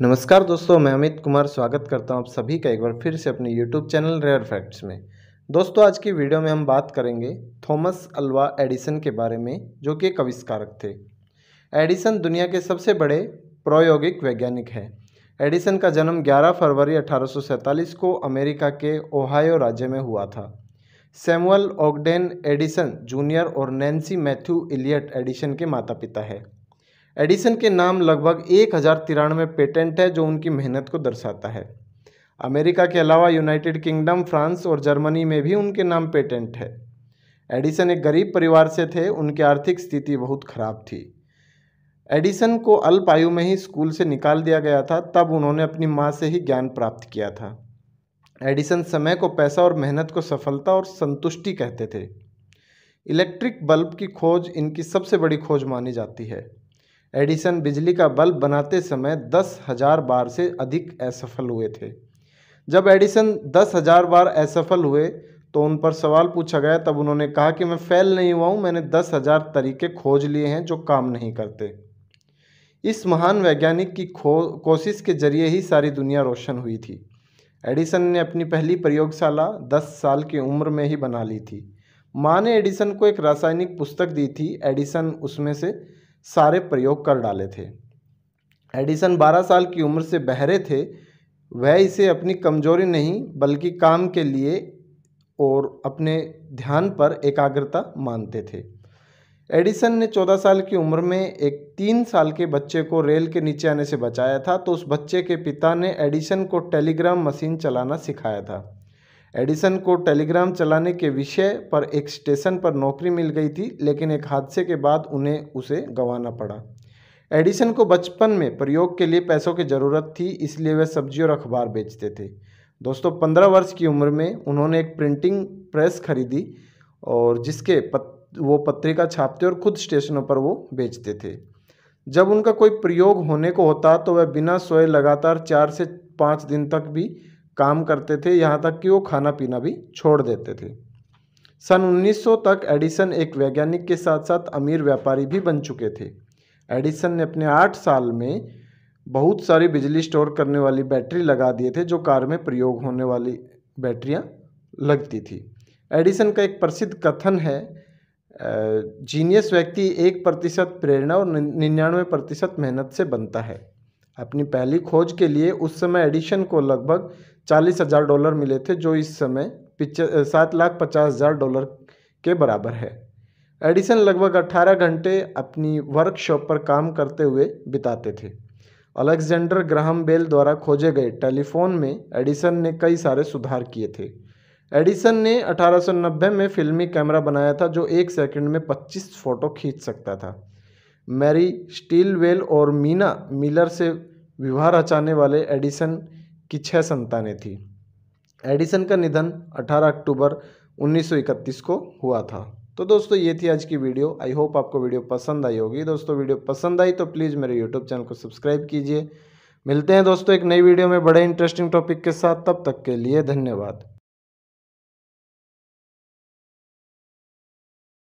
नमस्कार दोस्तों मैं अमित कुमार स्वागत करता हूं आप सभी का एक बार फिर से अपने यूट्यूब चैनल रेयर फैक्ट्स में दोस्तों आज की वीडियो में हम बात करेंगे थॉमस अल्वा एडिसन के बारे में जो कि एक आविष्कारक थे एडिसन दुनिया के सबसे बड़े प्रायोगिक वैज्ञानिक हैं एडिसन का जन्म 11 फरवरी अठारह को अमेरिका के ओहायो राज्य में हुआ था सैमुअल ओगडेन एडिसन जूनियर और नैन्सी मैथ्यू इलियट एडिसन के माता पिता है एडिसन के नाम लगभग एक हज़ार तिरानवे पेटेंट है जो उनकी मेहनत को दर्शाता है अमेरिका के अलावा यूनाइटेड किंगडम फ्रांस और जर्मनी में भी उनके नाम पेटेंट है एडिसन एक गरीब परिवार से थे उनकी आर्थिक स्थिति बहुत खराब थी एडिसन को अल्प आयु में ही स्कूल से निकाल दिया गया था तब उन्होंने अपनी माँ से ही ज्ञान प्राप्त किया था एडिसन समय को पैसा और मेहनत को सफलता और संतुष्टि कहते थे इलेक्ट्रिक बल्ब की खोज इनकी सबसे बड़ी खोज मानी जाती है एडिसन बिजली का बल्ब बनाते समय दस हज़ार बार से अधिक असफल हुए थे जब एडिसन दस हज़ार बार असफल हुए तो उन पर सवाल पूछा गया तब उन्होंने कहा कि मैं फेल नहीं हुआ हूँ मैंने दस हज़ार तरीके खोज लिए हैं जो काम नहीं करते इस महान वैज्ञानिक की खो कोशिश के जरिए ही सारी दुनिया रोशन हुई थी एडिसन ने अपनी पहली प्रयोगशाला दस साल की उम्र में ही बना ली थी माँ ने एडिसन को एक रासायनिक पुस्तक दी थी एडिसन उसमें से सारे प्रयोग कर डाले थे एडिसन 12 साल की उम्र से बहरे थे वह इसे अपनी कमजोरी नहीं बल्कि काम के लिए और अपने ध्यान पर एकाग्रता मानते थे एडिसन ने 14 साल की उम्र में एक तीन साल के बच्चे को रेल के नीचे आने से बचाया था तो उस बच्चे के पिता ने एडिसन को टेलीग्राम मशीन चलाना सिखाया था एडिसन को टेलीग्राम चलाने के विषय पर एक स्टेशन पर नौकरी मिल गई थी लेकिन एक हादसे के बाद उन्हें उसे गंवाना पड़ा एडिसन को बचपन में प्रयोग के लिए पैसों की ज़रूरत थी इसलिए वह सब्जी और अखबार बेचते थे दोस्तों पंद्रह वर्ष की उम्र में उन्होंने एक प्रिंटिंग प्रेस खरीदी और जिसके पत, वो पत्रिका छापते और खुद स्टेशनों पर वो बेचते थे जब उनका कोई प्रयोग होने को होता तो वह बिना सोए लगातार चार से पाँच दिन तक भी काम करते थे यहाँ तक कि वो खाना पीना भी छोड़ देते थे सन 1900 तक एडिसन एक वैज्ञानिक के साथ साथ अमीर व्यापारी भी बन चुके थे एडिसन ने अपने आठ साल में बहुत सारी बिजली स्टोर करने वाली बैटरी लगा दिए थे जो कार में प्रयोग होने वाली बैटरियाँ लगती थी एडिसन का एक प्रसिद्ध कथन है जीनियस व्यक्ति एक प्रतिशत प्रेरणा और निन्यानवे प्रतिशत मेहनत से बनता है अपनी पहली खोज के लिए उस समय एडिशन को लगभग चालीस हज़ार डॉलर मिले थे जो इस समय पिच सात लाख पचास हज़ार डॉलर के बराबर है एडिसन लगभग अट्ठारह घंटे अपनी वर्कशॉप पर काम करते हुए बिताते थे अलेक्जेंडर ग्राहम बेल द्वारा खोजे गए टेलीफोन में एडिसन ने कई सारे सुधार किए थे एडिसन ने 1890 में फिल्मी कैमरा बनाया था जो एक सेकंड में 25 फ़ोटो खींच सकता था मैरी स्टीलवेल और मीना मिलर से विवाह रचाने वाले एडिसन की छह संतानें थी एडिसन का निधन 18 अक्टूबर 1931 को हुआ था तो दोस्तों ये थी आज की वीडियो आई होप आपको वीडियो पसंद आई होगी दोस्तों वीडियो पसंद आई तो प्लीज़ मेरे यूट्यूब चैनल को सब्सक्राइब कीजिए मिलते हैं दोस्तों एक नई वीडियो में बड़े इंटरेस्टिंग टॉपिक के साथ तब तक के लिए धन्यवाद